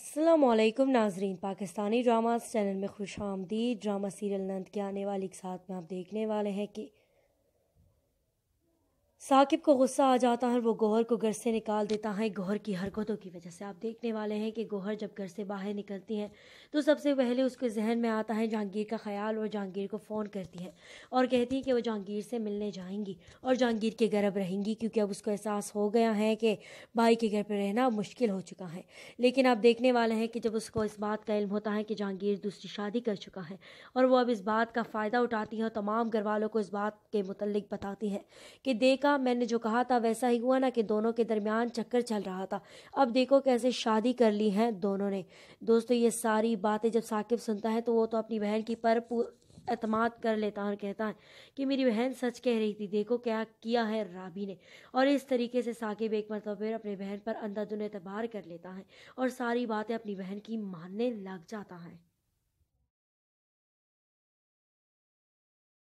असलम नाजरीन Pakistani drama channel में खुश आमदी ड्रामा सीरियल नंद के आने वाली एक साथ में आप देखने वाले हैं कि साकिब को गुस्सा आ जाता है वो गौहर को घर से निकाल देता है गौहर की हरकतों की वजह से आप देखने वाले हैं कि गौहर जब घर से बाहर निकलती हैं तो सबसे पहले उसके जहन में आता है जहांगीर का ख्याल और जहांगीर को फ़ोन करती है और कहती है कि वो जहांगीर से मिलने जाएंगी और जहांगीर के घर अब रहेंगी क्योंकि अब उसको एहसास हो गया है कि भाई के घर पर रहना मुश्किल हो चुका है लेकिन आप देखने वाले हैं कि जब उसको इस बात का इल्म होता है कि जहांगीर दूसरी शादी कर चुका है और वह अब इस बात का फ़ायदा उठाती है और तमाम घर वालों को इस बात के मतलब बताती है कि देखा मैंने जो कहा था वैसा ही हुआ ना कि दोनों के दरमियान चक्कर चल रहा था अब देखो कैसे शादी कर ली है दोनों ने दोस्तों ये सारी बातें जब साकिब सुनता है तो वो तो अपनी बहन की पर अतमाद कर लेता है और कहता है कि मेरी बहन सच कह रही थी देखो क्या किया है राबी ने और इस तरीके से साकिब एक मरतबा फिर अपनी बहन पर अंधाधुन एतबार कर लेता है और सारी बातें अपनी बहन की मानने लग जाता है